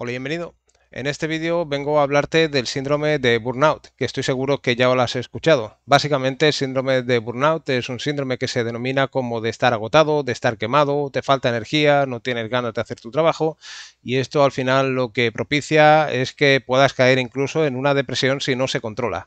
Hola, bienvenido. En este vídeo vengo a hablarte del síndrome de burnout, que estoy seguro que ya lo has escuchado. Básicamente el síndrome de burnout es un síndrome que se denomina como de estar agotado, de estar quemado, te falta energía, no tienes ganas de hacer tu trabajo y esto al final lo que propicia es que puedas caer incluso en una depresión si no se controla.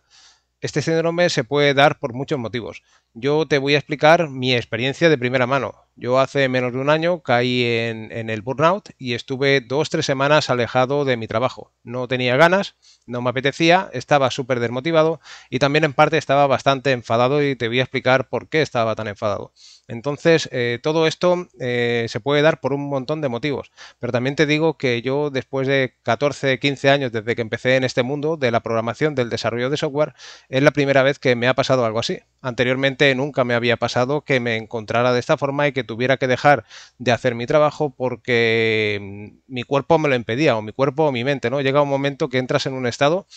Este síndrome se puede dar por muchos motivos. Yo te voy a explicar mi experiencia de primera mano. Yo hace menos de un año caí en, el burnout y estuve dos, tres semanas alejado de mi trabajo. No tenía ganas, no me apetecía, estaba súper desmotivado y también en parte estaba bastante enfadado y te voy a explicar por qué estaba tan enfadado. Entonces, eh, todo esto eh, se puede dar por un montón de motivos, pero también te digo que yo después de 14, 15 años desde que empecé en este mundo de la programación, del desarrollo de software, es la primera vez que me ha pasado algo así. Anteriormente nunca me había pasado que me encontrara de esta forma y que tuviera que dejar de hacer mi trabajo porque mi cuerpo me lo impedía, o mi cuerpo o mi mente, ¿no? Llega un momento que entras en un estado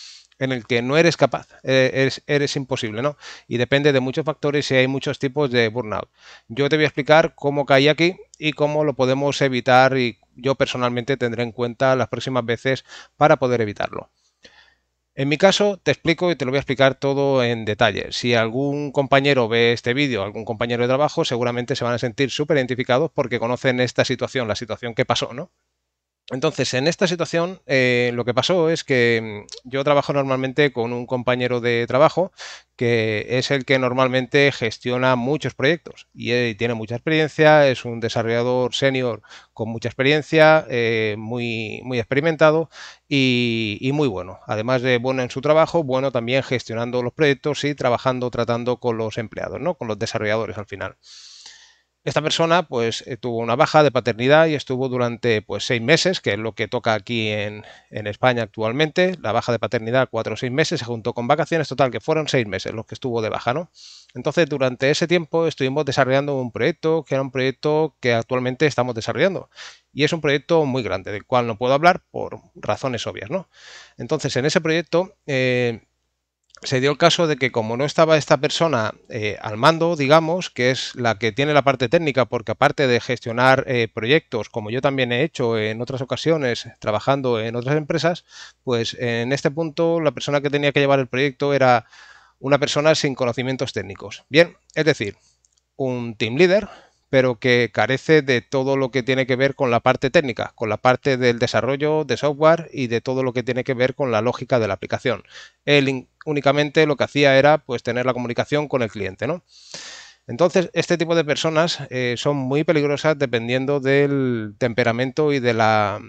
en el que no eres capaz, e-, eres, eres, imposible, ¿no? Y depende de muchos factores y hay muchos tipos de burnout. Yo te voy a explicar cómo caí aquí y cómo lo podemos evitar y yo personalmente tendré en cuenta las próximas veces para poder evitarlo. En mi caso, te explico y te lo voy a explicar todo en detalle. Si algún compañero ve este vídeo, algún compañero de trabajo, seguramente se van a sentir súper identificados porque conocen esta situación, la situación que pasó, ¿no? Entonces, en esta situación, eh, lo que pasó es que mm, yo trabajo normalmente con un compañero de trabajo que es el que normalmente gestiona muchos proyectos y eh, tiene mucha experiencia, es un desarrollador senior con mucha experiencia, eh, muy, muy experimentado y, y, muy bueno. Además de bueno en su trabajo, bueno también gestionando los proyectos y trabajando, tratando con los empleados, ¿no? con los desarrolladores al final. Esta persona pues eh, tuvo una baja de paternidad y estuvo durante pues seis meses, que es lo que toca aquí en, España actualmente, la baja de paternidad cuatro o seis meses, se juntó con vacaciones, total que fueron seis meses los que estuvo de baja, ¿no? Entonces durante ese tiempo estuvimos desarrollando un proyecto que era un proyecto que actualmente estamos desarrollando y es un proyecto muy grande del cual no puedo hablar por razones obvias, ¿no? Entonces en ese proyecto eh, se dio el caso de que como no estaba esta persona eh, al mando, digamos, que es la que tiene la parte técnica, porque aparte de gestionar eh, proyectos, como yo también he hecho en otras ocasiones, trabajando en otras empresas, pues en este punto la persona que tenía que llevar el proyecto era una persona sin conocimientos técnicos. Bien, es decir, un team leader pero que carece de todo lo que tiene que ver con la parte técnica, con la parte del desarrollo de software y de todo lo que tiene que ver con la lógica de la aplicación. Él únicamente lo que hacía era pues tener la comunicación con el cliente, ¿no? Entonces, este tipo de personas eh, son muy peligrosas dependiendo del temperamento y de la,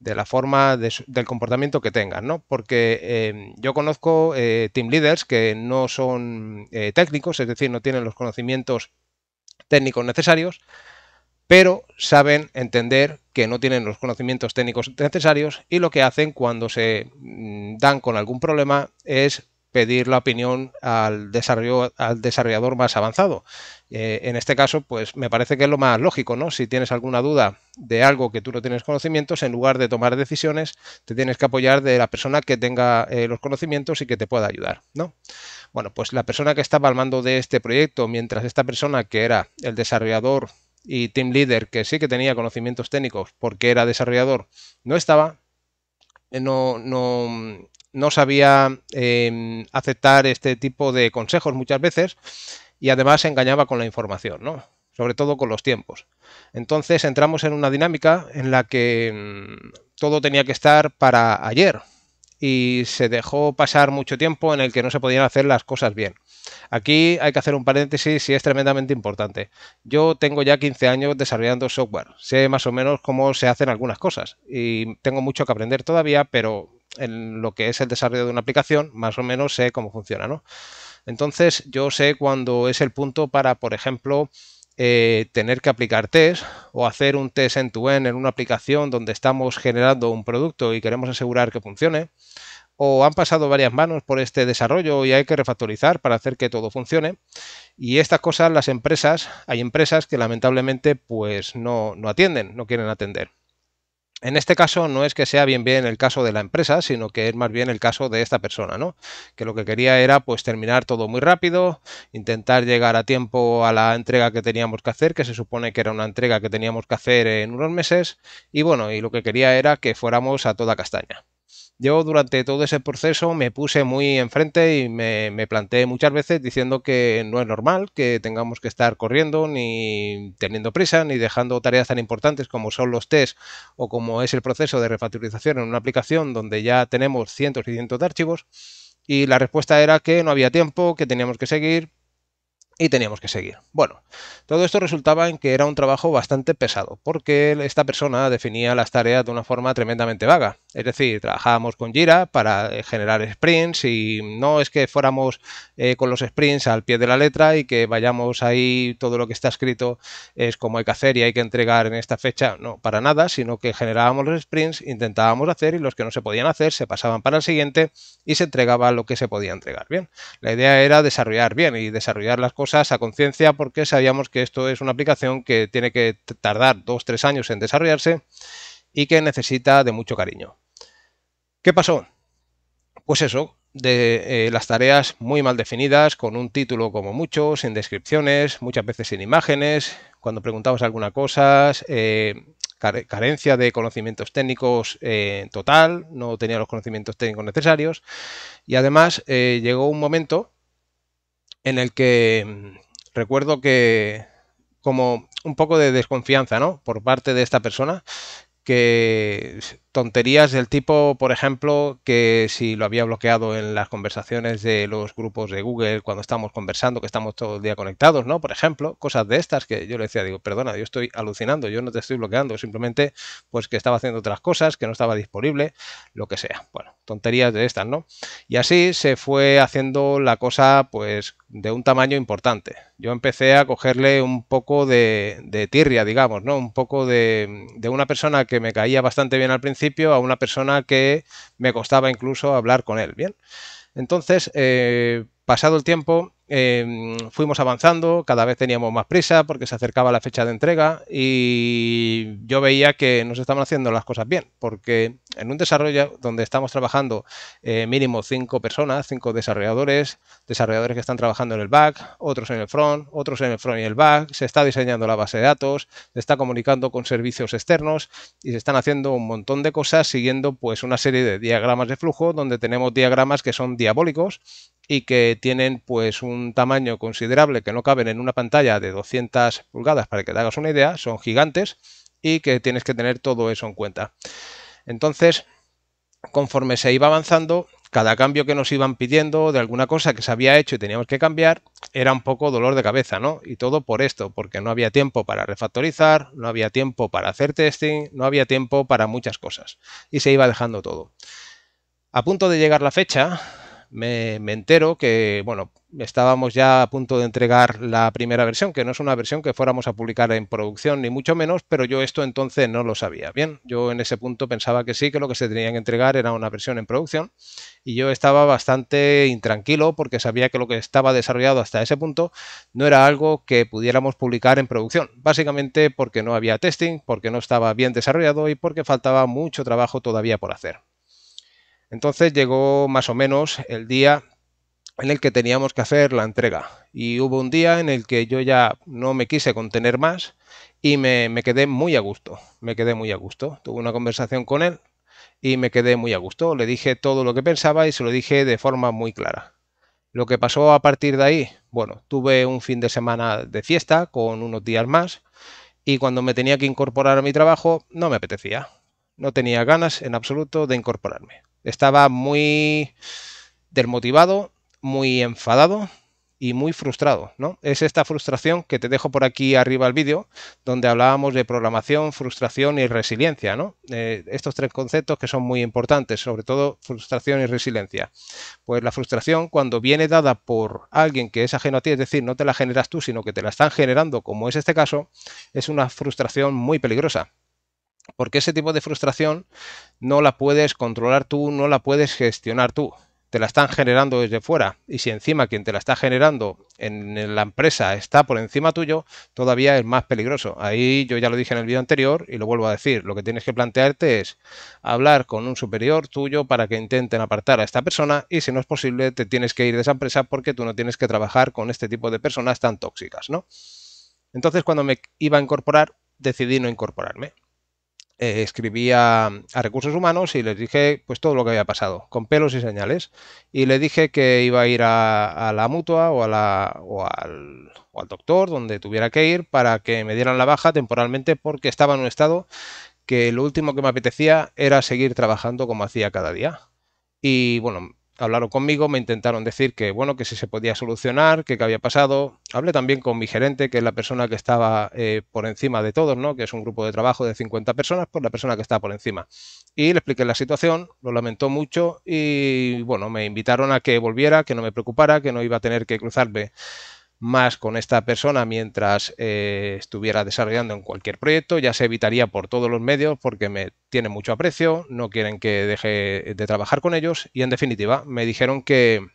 de la forma del comportamiento que tengan, ¿no? Porque eh, yo conozco eh, team leaders que no son técnicos, es decir, no tienen los conocimientos técnicos necesarios, pero saben entender que no tienen los conocimientos técnicos necesarios y lo que hacen cuando se mm, dan con algún problema es pedir la opinión al, desarrollo, al desarrollador más avanzado. Eh, en este caso, pues me parece que es lo más lógico, ¿no? Si tienes alguna duda de algo que tú no tienes conocimientos, en lugar de tomar decisiones, te tienes que apoyar de la persona que tenga eh, los conocimientos y que te pueda ayudar, ¿no? Bueno, pues la persona que estaba al mando de este proyecto, mientras esta persona que era el desarrollador y team leader, que sí que tenía conocimientos técnicos porque era desarrollador, no estaba, eh, no, no, no sabía em, aceptar este tipo de consejos muchas veces y además se engañaba con la información, ¿no? sobre todo con los tiempos. Entonces entramos en una dinámica en la que em, todo tenía que estar para ayer, y se dejó pasar mucho tiempo en el que no se podían hacer las cosas bien. Aquí hay que hacer un paréntesis y es tremendamente importante. Yo tengo ya 15 años desarrollando software, sé más o menos cómo se hacen algunas cosas y tengo mucho que aprender todavía, pero en lo que es el desarrollo de una aplicación, más o menos sé cómo funciona, ¿no? Entonces yo sé cuándo es el punto para, por ejemplo, eh, tener que aplicar test o hacer un test en tu en en una aplicación donde estamos generando un producto y queremos asegurar que funcione, o han pasado varias manos por este desarrollo y hay que refactorizar para hacer que todo funcione. Y estas cosas las empresas, hay empresas que lamentablemente pues no atienden, no quieren atender en este caso no es que sea bien bien el caso de la empresa, sino que es más bien el caso de esta persona, ¿no? Que lo que quería era pues terminar todo muy rápido, intentar llegar a tiempo a la entrega que teníamos que hacer, que se supone que era una entrega que teníamos que hacer en unos meses, y bueno, y lo que quería era que fuéramos a toda castaña. Yo durante todo ese proceso me puse muy enfrente y me, planteé muchas veces diciendo que no es normal que tengamos que estar corriendo, ni teniendo prisa, ni dejando tareas tan importantes como son los test o como es el proceso de refactorización en una aplicación donde ya tenemos cientos y cientos de archivos. Y la respuesta era que no había tiempo, que teníamos que seguir, y teníamos que seguir. Bueno, todo esto resultaba en que era un trabajo bastante pesado, porque esta persona definía las tareas de una forma tremendamente vaga. Es decir, trabajábamos con Jira para eh, generar sprints y no es que fuéramos eh, con los sprints al pie de la letra y que vayamos ahí todo lo que está escrito es como hay que hacer y hay que entregar en esta fecha. No, para nada, sino que generábamos los sprints, intentábamos hacer y los que no se podían hacer se pasaban para el siguiente y se entregaba lo que se podía entregar. Bien, la idea era desarrollar bien y desarrollar las cosas cosas a conciencia porque sabíamos que esto es una aplicación que tiene que tardar 2 tres años en desarrollarse y que necesita de mucho cariño. ¿Qué pasó? Pues eso, de eh, las tareas muy mal definidas, con un título como mucho, sin descripciones, muchas veces sin imágenes, cuando preguntamos alguna cosa, eh, carencia de conocimientos técnicos eh, total, no tenía los conocimientos técnicos necesarios y además llegó un momento en el que mm, recuerdo que como un poco de desconfianza, ¿no? Por parte de esta persona que tonterías del tipo, por ejemplo, que si lo había bloqueado en las conversaciones de los grupos de Google cuando estamos conversando, que estamos todo el día conectados, ¿no? Por ejemplo, cosas de estas que yo le decía, digo, perdona, yo estoy alucinando, yo no te estoy bloqueando, simplemente pues que estaba haciendo otras cosas, que no estaba disponible, lo que sea. Bueno, tonterías de estas, ¿no? Y así se fue haciendo la cosa pues de un tamaño importante. Yo empecé a cogerle un poco de, tirria, digamos, ¿no? Un poco de una persona que me caía bastante bien al principio, a una persona que me costaba incluso hablar con él. Bien. Entonces, eh, pasado el tiempo, Em, fuimos avanzando, cada vez teníamos más prisa porque se acercaba la fecha de entrega y yo veía que nos estaban haciendo las cosas bien, porque en un desarrollo donde estamos trabajando eh, mínimo cinco personas, cinco desarrolladores, desarrolladores que están trabajando en el back, otros en el front, otros en el front y el back, se está diseñando la base de datos, se está comunicando con servicios externos y se están haciendo un montón de cosas siguiendo pues una serie de diagramas de flujo donde tenemos diagramas que son diabólicos y que tienen pues un tamaño considerable que no caben en una pantalla de 200 pulgadas para que te hagas una idea, son gigantes y que tienes que tener todo eso en cuenta. Entonces, conforme se iba avanzando, cada cambio que nos iban pidiendo de alguna cosa que se había hecho y teníamos que cambiar era un poco dolor de cabeza, ¿no? Y todo por esto, porque no había tiempo para refactorizar, no había tiempo para hacer testing, no había tiempo para muchas cosas y se iba dejando todo. A punto de llegar la fecha, me, entero que, bueno, estábamos ya a punto de entregar la primera versión, que no es una versión que fuéramos a publicar en producción, ni mucho menos, pero yo esto entonces no lo sabía. Bien, yo en ese punto pensaba que sí, que lo que se tenía que entregar era una versión en producción, y yo estaba bastante intranquilo porque sabía que lo que estaba desarrollado hasta ese punto no era algo que pudiéramos publicar en producción, básicamente porque no había testing, porque no estaba bien desarrollado y porque faltaba mucho trabajo todavía por hacer. Entonces llegó más o menos el día en el que teníamos que hacer la entrega. Y hubo un día en el que yo ya no me quise contener más y me, quedé muy a gusto. Me quedé muy a gusto. Tuve una conversación con él y me quedé muy a gusto. Le dije todo lo que pensaba y se lo dije de forma muy clara. Lo que pasó a partir de ahí, bueno, tuve un fin de semana de fiesta con unos días más y cuando me tenía que incorporar a mi trabajo no me apetecía. No tenía ganas en absoluto de incorporarme. Estaba muy desmotivado, muy enfadado y muy frustrado, ¿no? Es esta frustración que te dejo por aquí arriba el vídeo, donde hablábamos de programación, frustración y resiliencia, ¿no? Eh, estos tres conceptos que son muy importantes, sobre todo frustración y resiliencia. Pues la frustración, cuando viene dada por alguien que es ajeno a ti, es decir, no te la generas tú, sino que te la están generando, como es este caso, es una frustración muy peligrosa, porque ese tipo de frustración no la puedes controlar tú, no la puedes gestionar tú. Te la están generando desde fuera. Y si encima quien te la está generando en la empresa está por encima tuyo, todavía es más peligroso. Ahí yo ya lo dije en el vídeo anterior y lo vuelvo a decir. Lo que tienes que plantearte es hablar con un superior tuyo para que intenten apartar a esta persona y si no es posible te tienes que ir de esa empresa porque tú no tienes que trabajar con este tipo de personas tan tóxicas, ¿no? Entonces cuando me iba a incorporar decidí no incorporarme. Eh, escribía a, recursos humanos y les dije pues todo lo que había pasado, con pelos y señales. Y le dije que iba a ir a, la mutua o, a la, o, al, o al doctor, donde tuviera que ir, para que me dieran la baja temporalmente porque estaba en un estado que lo último que me apetecía era seguir trabajando como hacía cada día. Y bueno, hablaron conmigo, me intentaron decir que bueno, que si se podía solucionar, que qué había pasado. Hablé también con mi gerente, que es la persona que estaba eh, por encima de todos, ¿no? Que es un grupo de trabajo de 50 personas, pues la persona que está por encima. Y le expliqué la situación, lo lamentó mucho y bueno, me invitaron a que volviera, que no me preocupara, que no iba a tener que cruzarme más con esta persona mientras eh, estuviera desarrollando en cualquier proyecto. Ya se evitaría por todos los medios porque me tiene mucho aprecio, no quieren que deje de trabajar con ellos y en definitiva me dijeron que,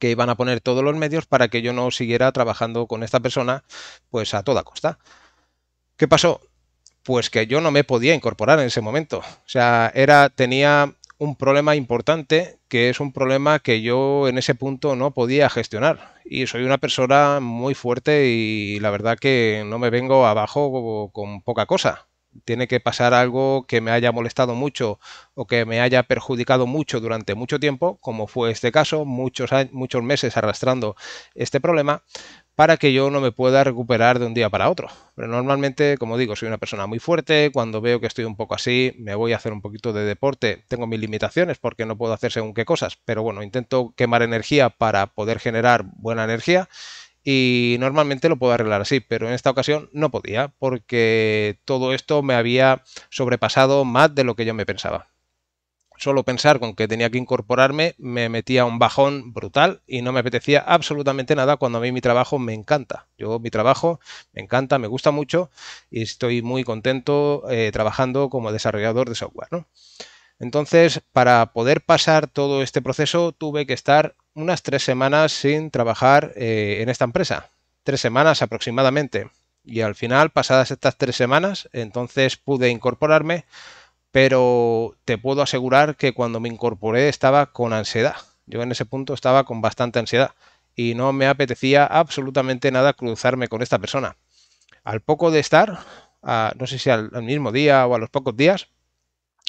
que iban a poner todos los medios para que yo no siguiera trabajando con esta persona pues a toda costa. ¿Qué pasó? Pues que yo no me podía incorporar en ese momento. O sea, era, tenía un problema importante, que es un problema que yo en ese punto no podía gestionar. Y soy una persona muy fuerte y la verdad que no me vengo abajo con poca cosa. Tiene que pasar algo que me haya molestado mucho o que me haya perjudicado mucho durante mucho tiempo, como fue este caso, muchos, muchos meses arrastrando este problema, para que yo no me pueda recuperar de un día para otro. Pero normalmente, como digo, soy una persona muy fuerte, cuando veo que estoy un poco así, me voy a hacer un poquito de deporte, tengo mis limitaciones porque no puedo hacer según qué cosas, pero bueno, intento quemar energía para poder generar buena energía y normalmente lo puedo arreglar así, pero en esta ocasión no podía porque todo esto me había sobrepasado más de lo que yo me pensaba solo pensar con que tenía que incorporarme me metía un bajón brutal y no me apetecía absolutamente nada cuando a mí mi trabajo me encanta. Yo mi trabajo me encanta, me gusta mucho y estoy muy contento eh, trabajando como desarrollador de software. Entonces, para poder pasar todo este proceso tuve que estar unas tres semanas sin trabajar eh, en esta empresa. Tres semanas aproximadamente. Y al final, pasadas estas tres semanas, entonces pude incorporarme pero te puedo asegurar que cuando me incorporé estaba con ansiedad. Yo en ese punto estaba con bastante ansiedad y no me apetecía absolutamente nada cruzarme con esta persona. Al poco de estar, no sé si al, mismo día o a los pocos días,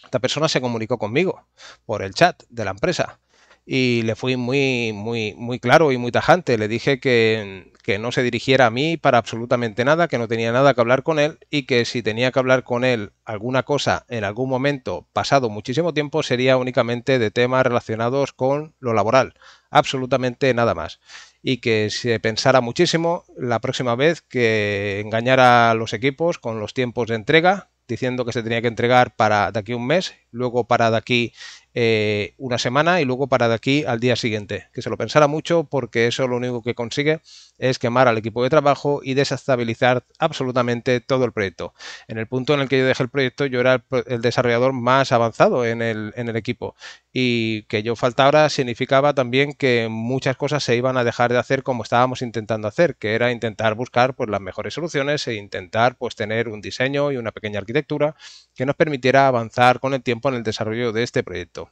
esta persona se comunicó conmigo por el chat de la empresa y le fui muy, muy, muy claro y muy tajante. Le dije que, que, no se dirigiera a mí para absolutamente nada, que no tenía nada que hablar con él y que si tenía que hablar con él alguna cosa en algún momento pasado muchísimo tiempo sería únicamente de temas relacionados con lo laboral, absolutamente nada más. Y que se pensara muchísimo la próxima vez que engañara a los equipos con los tiempos de entrega, diciendo que se tenía que entregar para de aquí un mes, luego para de aquí eh, una semana y luego para de aquí al día siguiente. Que se lo pensara mucho porque eso lo único que consigue es quemar al equipo de trabajo y desestabilizar absolutamente todo el proyecto. En el punto en el que yo dejé el proyecto yo era el, desarrollador más avanzado en el, equipo y que yo faltara significaba también que muchas cosas se iban a dejar de hacer como estábamos intentando hacer, que era intentar buscar pues, las mejores soluciones e intentar pues, tener un diseño y una pequeña arquitectura que nos permitiera avanzar con el tiempo en el desarrollo de este proyecto.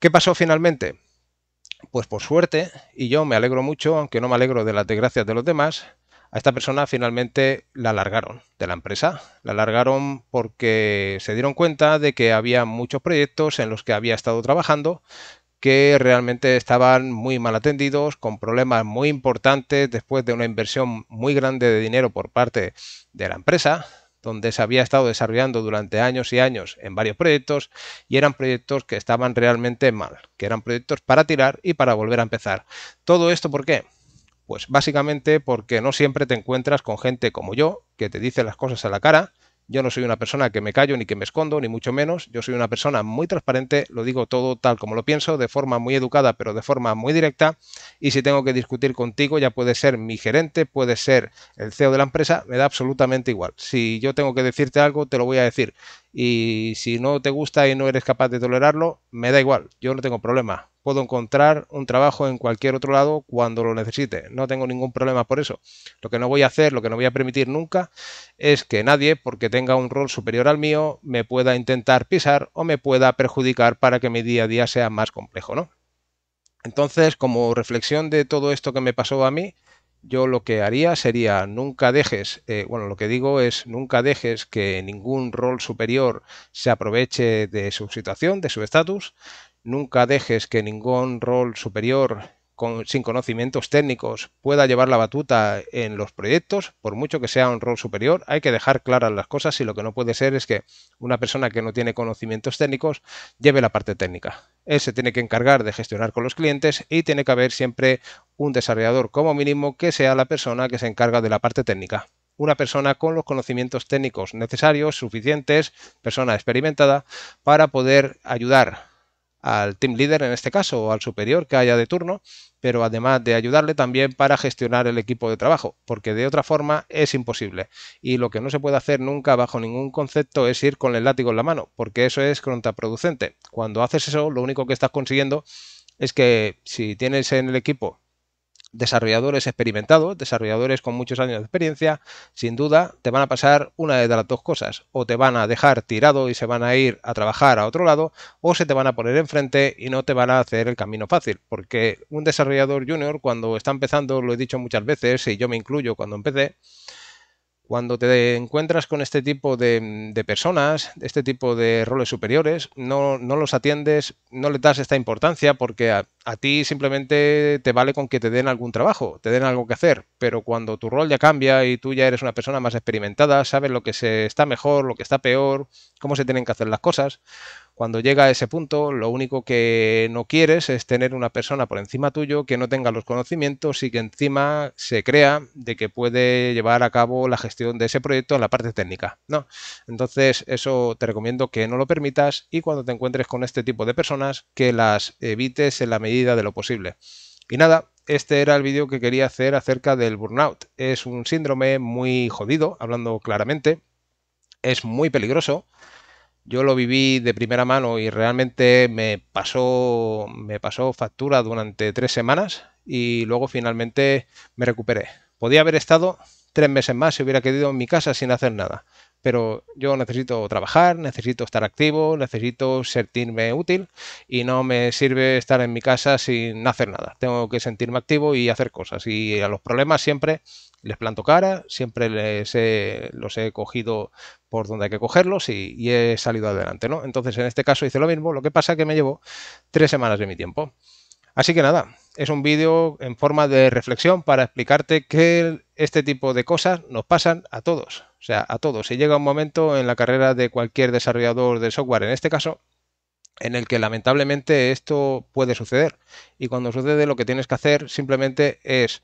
¿Qué pasó finalmente? Pues por suerte, y yo me alegro mucho, aunque no me alegro de las desgracias de los demás, a esta persona finalmente la largaron de la empresa. La largaron porque se dieron cuenta de que había muchos proyectos en los que había estado trabajando que realmente estaban muy mal atendidos, con problemas muy importantes después de una inversión muy grande de dinero por parte de la empresa, donde se había estado desarrollando durante años y años en varios proyectos y eran proyectos que estaban realmente mal, que eran proyectos para tirar y para volver a empezar. ¿Todo esto por qué? Pues básicamente porque no siempre te encuentras con gente como yo, que te dice las cosas a la cara, yo no soy una persona que me callo ni que me escondo, ni mucho menos. Yo soy una persona muy transparente, lo digo todo tal como lo pienso, de forma muy educada, pero de forma muy directa. Y si tengo que discutir contigo, ya puede ser mi gerente, puede ser el CEO de la empresa, me da absolutamente igual. Si yo tengo que decirte algo, te lo voy a decir y si no te gusta y no eres capaz de tolerarlo, me da igual, yo no tengo problema. Puedo encontrar un trabajo en cualquier otro lado cuando lo necesite, no tengo ningún problema por eso. Lo que no voy a hacer, lo que no voy a permitir nunca, es que nadie, porque tenga un rol superior al mío, me pueda intentar pisar o me pueda perjudicar para que mi día a día sea más complejo, ¿no? Entonces, como reflexión de todo esto que me pasó a mí, yo lo que haría sería nunca dejes, eh, bueno, lo que digo es nunca dejes que ningún rol superior se aproveche de su situación, de su estatus, nunca dejes que ningún rol superior sin conocimientos técnicos pueda llevar la batuta en los proyectos, por mucho que sea un rol superior, hay que dejar claras las cosas y lo que no puede ser es que una persona que no tiene conocimientos técnicos lleve la parte técnica. Él se tiene que encargar de gestionar con los clientes y tiene que haber siempre un desarrollador como mínimo que sea la persona que se encarga de la parte técnica. Una persona con los conocimientos técnicos necesarios, suficientes, persona experimentada, para poder ayudar al team leader en este caso o al superior que haya de turno, pero además de ayudarle también para gestionar el equipo de trabajo, porque de otra forma es imposible. Y lo que no se puede hacer nunca bajo ningún concepto es ir con el látigo en la mano, porque eso es contraproducente. Cuando haces eso, lo único que estás consiguiendo es que si tienes en el equipo desarrolladores experimentados, desarrolladores con muchos años de experiencia, sin duda te van a pasar una de las dos cosas, o te van a dejar tirado y se van a ir a trabajar a otro lado, o se te van a poner enfrente y no te van a hacer el camino fácil, porque un desarrollador junior cuando está empezando, lo he dicho muchas veces y yo me incluyo cuando empecé, cuando te encuentras con este tipo de, mm, personas, este tipo de roles superiores, no, los atiendes, no le das esta importancia porque a, ti simplemente te vale con que te den algún trabajo, te den algo que hacer, pero cuando tu rol ya cambia y tú ya eres una persona más experimentada, sabes lo que se está mejor, lo que está peor, cómo se tienen que hacer las cosas, cuando llega a ese punto, lo único que no quieres es tener una persona por encima tuyo que no tenga los conocimientos y que encima se crea de que puede llevar a cabo la gestión de ese proyecto en la parte técnica. No. Entonces, eso te recomiendo que no lo permitas y cuando te encuentres con este tipo de personas, que las evites en la medida de lo posible. Y nada, este era el vídeo que quería hacer acerca del burnout. Es un síndrome muy jodido, hablando claramente. Es muy peligroso yo lo viví de primera mano y realmente me pasó, me pasó factura durante tres semanas y luego finalmente me recuperé. Podía haber estado tres meses más si hubiera quedado en mi casa sin hacer nada, pero yo necesito trabajar, necesito estar activo, necesito sentirme útil y no me sirve estar en mi casa sin hacer nada. Tengo que sentirme activo y hacer cosas. Y a los problemas siempre les planto cara, siempre los he cogido por donde hay que cogerlos y, he salido adelante. ¿no? Entonces en este caso hice lo mismo, lo que pasa es que me llevó tres semanas de mi tiempo. Así que nada, es un vídeo en forma de reflexión para explicarte que este tipo de cosas nos pasan a todos. O sea, a todos. Si llega un momento en la carrera de cualquier desarrollador de software, en este caso, en el que lamentablemente esto puede suceder. Y cuando sucede lo que tienes que hacer simplemente es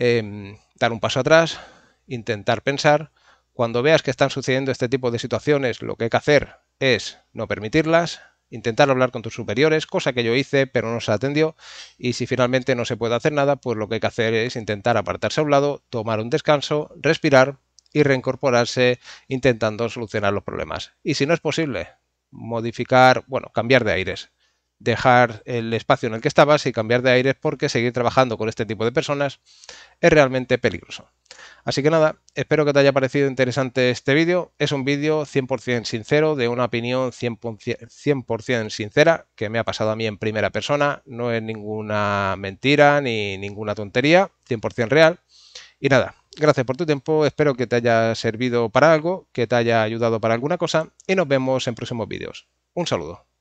em, dar un paso atrás, intentar pensar. Cuando veas que están sucediendo este tipo de situaciones, lo que hay que hacer es no permitirlas, intentar hablar con tus superiores, cosa que yo hice, pero no se atendió. Y si finalmente no se puede hacer nada, pues lo que hay que hacer es intentar apartarse a un lado, tomar un descanso, respirar y reincorporarse intentando solucionar los problemas. Y si no es posible, modificar, bueno, cambiar de aires dejar el espacio en el que estabas y cambiar de aires porque seguir trabajando con este tipo de personas es realmente peligroso. Así que nada, espero que te haya parecido interesante este vídeo. Es un vídeo 100% sincero, de una opinión 100%, sincera, que me ha pasado a mí en primera persona. No es ninguna mentira ni ninguna tontería, 100% real. Y nada, gracias por tu tiempo, espero que te haya servido para algo, que te haya ayudado para alguna cosa y nos vemos en próximos vídeos. Un saludo.